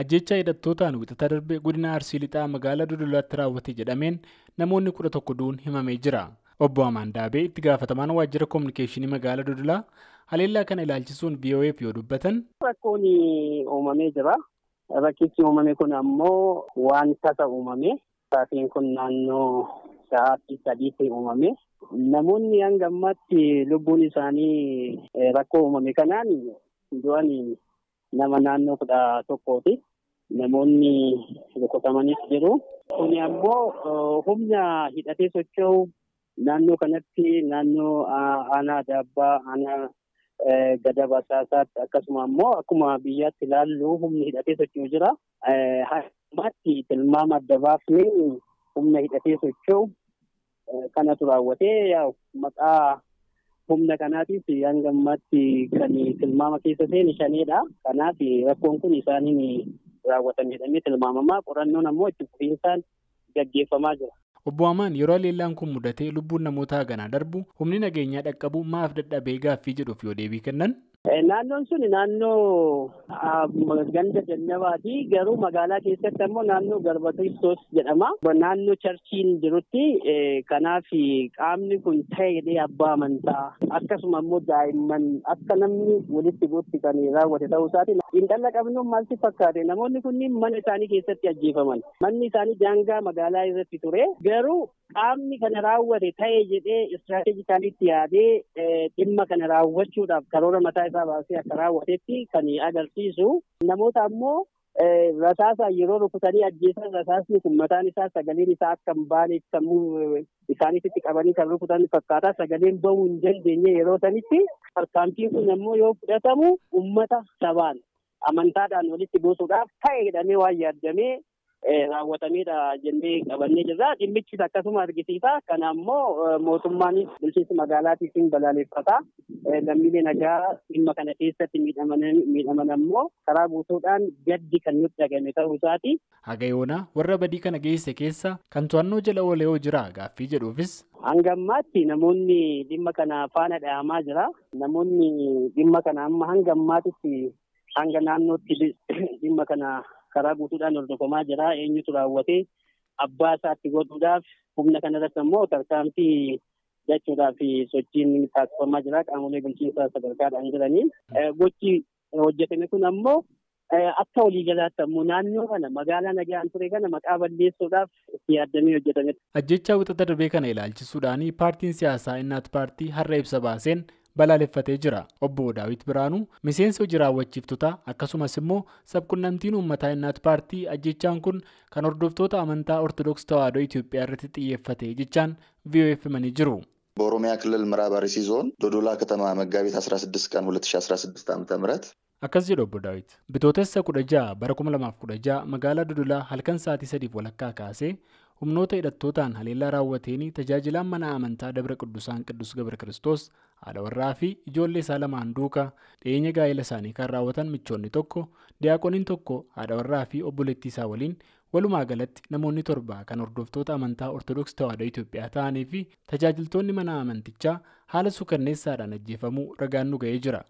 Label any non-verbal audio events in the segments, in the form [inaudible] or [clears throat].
Ajjeechaa hidhattootaan wixata darbe godina Arsii Lixaa magaalaa Dudulaatti raawwate jedhameen namoonni kudha tokko du'uun himamee jira. Obbo Amaan Daabee itti gaafatamaan waajjira koominikeeshinii magaalaa Dudulaa haleellaa kana ilaalchisuun BOA'f yoo dubbatan. Rakkoon uumamee jira. Rakkichi uumame kun ammoo waan tasa uumame. saafiin kun naannoo sa'aatii sadiitti uumame. Namoonni hanga ammaatti lubbuun isaanii rakkoo uumame kanaan nama naannoo fudhaa tokkooti. Namoonni rukutamanis jiru. Kuni ammoo humna hidhatee socho'u naannoo kanatti naannoo aanaa daabbaa aanaa Gadaba saasaatti akkasuma immoo akkuma biyyaatti ilaallu humni hidhatee socho'u jira. Ammaatti tilmaama adda baafnee humna hidhatee socho'u kanatu raawwatee maqaa. humna kanaatiif hanga kan tilmaama keessa seeni shanidha. Kanaaf rakkoon kun isaaniin raawwatamedha. Tilmaamamaa qorannoon ammoo itti fufiinsaan gaggeeffamaa jira. Obbo Amaan yeroo leellaan kun mudatee lubbuun namoota ganaa darbu humni nageenyaa dhaqqabu maaf dadhabee gaaffii jedhuuf yoo deebii kennan Eh, naannoon sun naannoo ah, ganda jannabaati. Garuu magaalaa keessatti ammoo naannoo Garba Kiristoos jedhama. Naannoo charchiin jirutti eh, kanaaf qaamni kun ta'ee abbaa amantaa akkasuma immoo daa'imman akka namni walitti bu'utti kan raawwate ta'uu isaati. Xiinxalla qabnuun maal si fakkaate namoonni kunniin mana isaanii keessatti ajjeefaman. Manni isaanii daangaa magaalaa irratti ture. Garuu qaamni kana raawwate ta'e jedhee istiraatejii isaaniitti yaadee e, dhimma kana raawwachuudhaaf karoora mataa isaa baasee akka raawwatetti kan agarsiisu. Namoota ammoo e, rasaasaan yeroo rukutanii ajjeesan rasaasni kun mataan isaa sagaleen isaa akka hin baaneef sammuu itti qabanii kan rukutan fakkaata. Sagaleen bahuu hin dandeenye yeroo sanitti kun ammoo yoo fudhatamu uummata sabaan amantaadhaan walitti buusuudhaaf ta'e jedhamee waan argamee. Eh, raawwatameedha jennee qabannee jirra. Dhimmichis akkasuma argisiisa. Kanaammoo mootummaanis eh, bulchiinsi magaalaatiif balaaleffata. Eh, Lammiilee nagaa dhimma kana keessatti miidhaman ammoo karaa guutuudhaan gaddi kan nutti tau ta'uu isaati. Hagayoonaa warra badii kana geesse keessa kan to'annoo jala oolee jira gaaffii jedhuufis. Hanga ammaatti namoonni dhimma kana faana dhahamaa jira. Namoonni dhimma [clears throat] kana amma hanga ammaatitti hanga naannootti dhimma kana. karaa guutuudhaan hordofamaa jira. Eenyutu raawwatee abbaa isaatti godhuudhaaf humna kanarratti ammoo tarkaanfii jechuudhaaf sochiin taasifamaa jira. Qaamolee bulchiinsaa sadarkaadhaan jiranii. Hmm. Eh, gochi hojjetame kun ammoo eh, akka waliigalaatti ammoo naannoo kana magaalaa nagaan ture kana maqaa balleessuudhaaf itti yaaddamee hojjetamedha. Ajjechaa darbee kana ilaalchisuudhaan paartiin siyaasaa Innaat Paartii har'a ibsa baaseen. balaaleffatee jira. Obbo Daawit Biraanuu miseensa hojii akkasumas immoo sabqunnamtiin uummataa innaat paartii ajjechaan kun kan hordoftoota amantaa Ortodoksii Tawaahidoo Itoophiyaa irratti xiyyeeffate jechaan VOF himanii jiru. በኦሮሚያ ክልል ምዕራብ አርሲ ዞን ዶዶላ ከተማ መጋቢት akkas jedhu obbo Daawit bitootessa kudha ja'a bara kuma lamaaf kudha magaalaa Dudulaa halkan sa'aatii sadiif walakkaa kaasee humnoota hidhattootaan haleellaa raawwateen tajaajilaan mana amantaa dabra quddusaan qiddus gabra kiristoos haadha warraa fi ijoollee isaa lamaan duukaa dhiyeenya gaa'ela isaanii kan raawwatan michoonni tokko diyaaqoniin tokko haadha warraa fi obboleettii isaa waliin. walumaa galatti namoonni torba kan hordoftoota amantaa ortodoksi tawaahidoo itiyoophiyaa ta'anii fi tajaajiltoonni mana amantichaa haala suukanneessaadhaan ajjeefamuu ragaan nu ga'ee jira.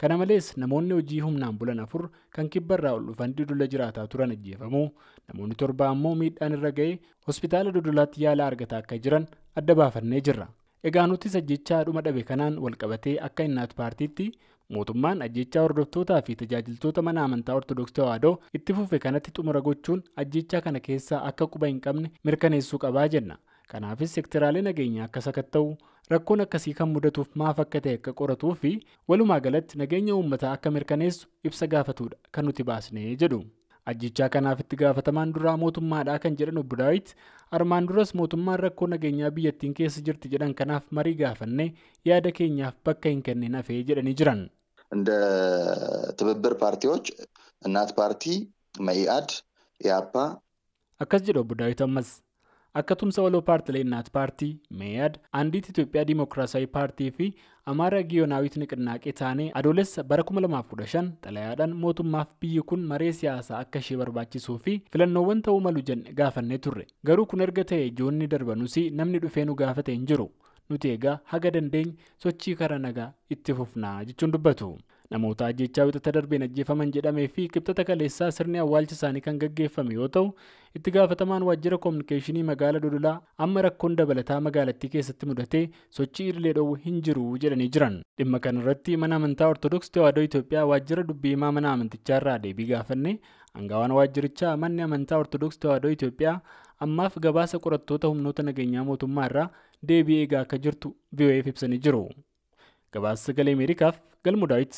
Kana malees namoonni hojii humnaan bulan afur kan kibba irraa ol dhufan dudula jiraataa turan ajjeefamuu namoonni torba ammoo miidhaan irra ga'ee hospitaala dudulaatti yaala argataa akka jiran adda baafannee jirra. Egaa nutis ajjeechaa dhuma dhabe kanaan walqabatee akka innaatu paartiitti mootummaan ajjechaa hordoftootaa fi tajaajiltoota mana amantaa ortodoksii tawaadoo itti fufe kanatti xumura gochuun ajjechaa kana keessaa akka quba hin qabne mirkaneessuu qabaa jenna. Kanaafis seektaraalee nageenyaa akka sakatta'u rakkoon akkasii kan mudatuuf maaf akka ta'e akka qoratuu fi walumaa galatti nageenya uummataa akka mirkaneessu ibsa gaafatudha kan nuti baasnee jedhu. Ajjichaa kanaaf itti gaafatamaan duraa mootummaadhaa kan jedhan obbo armaan duras mootummaan rakkoo nageenyaa biyyattiin keessa jirti jedhan kanaaf marii gaafanne yaada keenyaaf bakka hin kenneen hafee jedhanii jiran. እንደ ትብብር ፓርቲዎች እናት paartii መኢአድ obbo akkatumsa tumsa waloo paartii meeyaad andiit itiyoophiyaa diimokiraasawii paartii fi amaara giyoonaawit niqinnaaqee taanee adoolessa bara 2015 xalayaadhaan mootummaaf biyyi kun maree siyaasaa akka ishee barbaachisuu fi filannoowwan ta'uu malu jenne gaafannee turre garuu kun erga ta'e joonni darbanuus namni dhufee nu gaafate hin jiru nuti egaa haga dandeenye sochii karaa nagaa itti fufnaa jechuun dubbatu. namoota ajjeechaa wixata darbeen ajjeefaman jedhamee fi kibxata kaleessaa sirni awwaalchi isaanii kan gaggeeffame yoo ta'u itti gaafatamaan waajjira koominikeeshinii magaala dodolaa amma rakkoon dabalataa magaalattii keessatti mudate sochii idilee dhoowwu hin jiru jedhanii jiran dhimma irratti mana amantaa ortodoksii teewaayidoo itiyoophiyaa waajjira dubbiimaa mana amantichaarraa deebii gaafanne hangaawaan waajjirichaa manni amantaa ortodoksii teewaayidoo ammaaf gabaasa qorattoota humnoota nageenyaa mootummaa irraa deebii eegaa akka jirtu ibsanii jiru. ገባስ ገሌ ሜሪካፍ ገልሙ ዳዊት